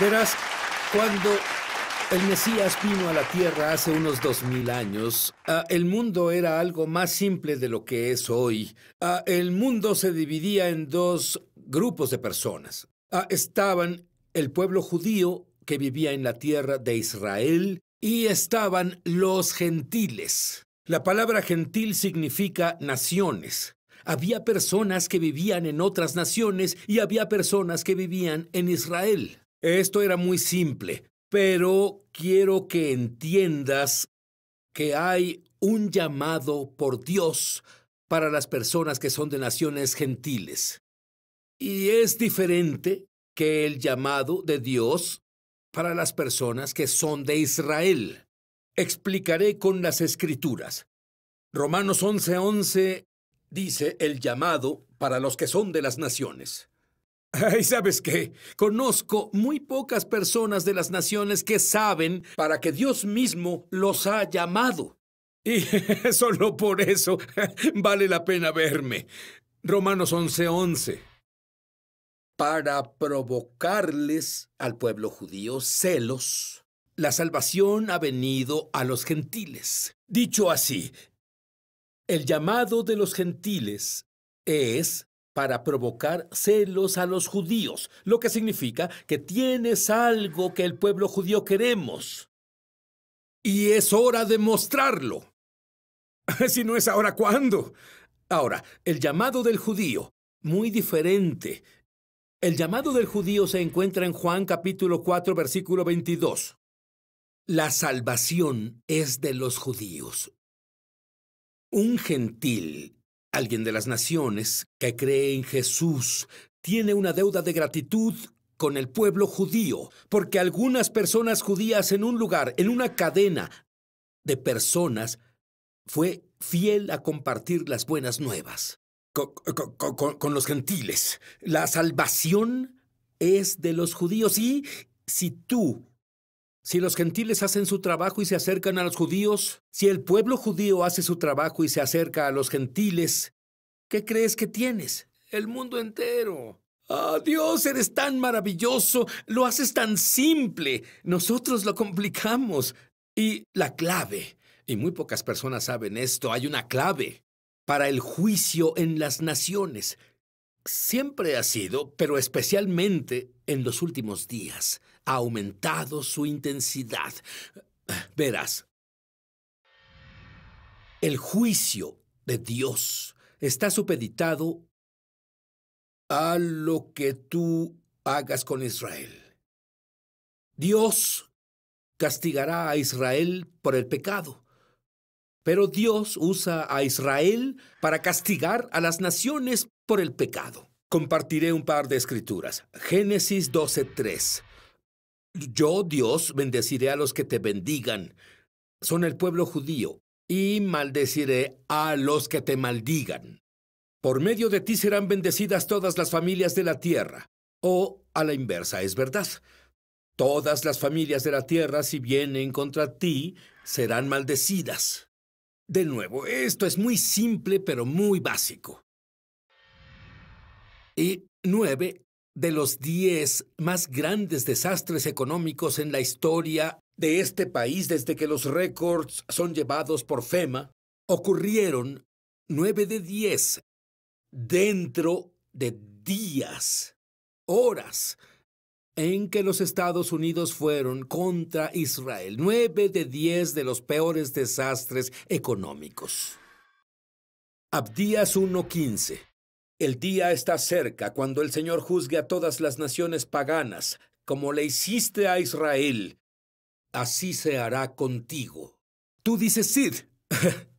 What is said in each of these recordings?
Verás, cuando el Mesías vino a la Tierra hace unos dos mil años. Ah, el mundo era algo más simple de lo que es hoy. Ah, el mundo se dividía en dos grupos de personas. Ah, estaban el pueblo judío que vivía en la tierra de Israel y estaban los gentiles. La palabra gentil significa naciones. Había personas que vivían en otras naciones y había personas que vivían en Israel. Esto era muy simple, pero quiero que entiendas que hay un llamado por Dios para las personas que son de naciones gentiles. Y es diferente que el llamado de Dios para las personas que son de Israel. Explicaré con las escrituras. Romanos 11:11 dice el llamado para los que son de las naciones. ¿Y sabes qué? Conozco muy pocas personas de las naciones que saben para que Dios mismo los ha llamado. Y solo por eso vale la pena verme. Romanos 11:11. 11. Para provocarles al pueblo judío celos, la salvación ha venido a los gentiles. Dicho así, el llamado de los gentiles es para provocar celos a los judíos, lo que significa que tienes algo que el pueblo judío queremos. Y es hora de mostrarlo. si no es ahora, ¿cuándo? Ahora, el llamado del judío, muy diferente. El llamado del judío se encuentra en Juan capítulo 4, versículo 22. La salvación es de los judíos. Un gentil Alguien de las naciones que cree en Jesús tiene una deuda de gratitud con el pueblo judío, porque algunas personas judías en un lugar, en una cadena de personas, fue fiel a compartir las buenas nuevas con, los gentiles. La salvación es de los judíos y si tú si los gentiles hacen su trabajo y se acercan a los judíos, si el pueblo judío hace su trabajo y se acerca a los gentiles, ¿qué crees que tienes? El mundo entero. ¡Ah, Dios, eres tan maravilloso! Lo haces tan simple. Nosotros lo complicamos. Y la clave, y muy pocas personas saben esto, hay una clave para el juicio en las naciones. Siempre ha sido, pero especialmente en los últimos días, ha aumentado su intensidad. Verás, el juicio de Dios está supeditado a lo que tú hagas con Israel. Dios castigará a Israel por el pecado, pero Dios usa a Israel para castigar a las naciones por el pecado. Compartiré un par de escrituras. Génesis 12:3. Yo, Dios, bendeciré a los que te bendigan. Son el pueblo judío. Y maldeciré a los que te maldigan. Por medio de ti serán bendecidas todas las familias de la tierra. O oh, a la inversa, es verdad. Todas las familias de la tierra, si vienen contra ti, serán maldecidas. De nuevo, esto es muy simple pero muy básico. Y nueve, de los 10 más grandes desastres económicos en la historia de este país desde que los récords son llevados por FEMA, ocurrieron 9 de 10 dentro de días, horas, en que los Estados Unidos fueron contra Israel. 9 de 10 de los peores desastres económicos. Abdías 1.15 el día está cerca cuando el Señor juzgue a todas las naciones paganas, como le hiciste a Israel. Así se hará contigo. Tú dices Sid.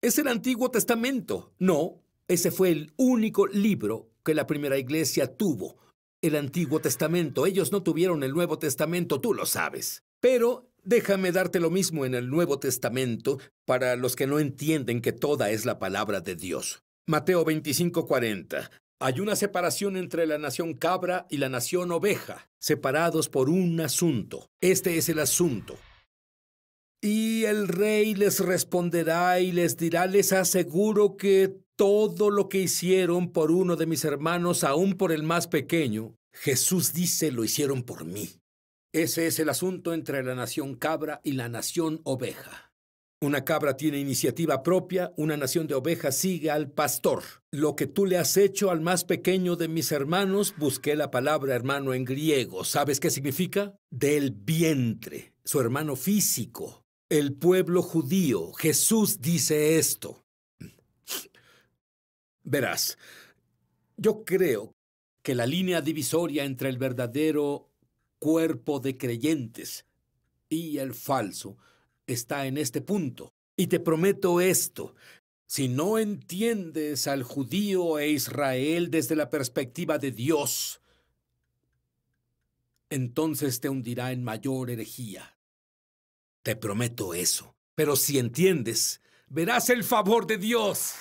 es el Antiguo Testamento. No, ese fue el único libro que la primera iglesia tuvo. El Antiguo Testamento. Ellos no tuvieron el Nuevo Testamento, tú lo sabes. Pero déjame darte lo mismo en el Nuevo Testamento para los que no entienden que toda es la palabra de Dios. Mateo 25:40. Hay una separación entre la nación cabra y la nación oveja, separados por un asunto. Este es el asunto. Y el rey les responderá y les dirá, les aseguro que todo lo que hicieron por uno de mis hermanos, aún por el más pequeño, Jesús dice, lo hicieron por mí. Ese es el asunto entre la nación cabra y la nación oveja. Una cabra tiene iniciativa propia, una nación de ovejas sigue al pastor. Lo que tú le has hecho al más pequeño de mis hermanos, busqué la palabra hermano en griego. ¿Sabes qué significa? Del vientre, su hermano físico, el pueblo judío. Jesús dice esto. Verás, yo creo que la línea divisoria entre el verdadero cuerpo de creyentes y el falso está en este punto. Y te prometo esto, si no entiendes al judío e Israel desde la perspectiva de Dios, entonces te hundirá en mayor herejía. Te prometo eso. Pero si entiendes, verás el favor de Dios.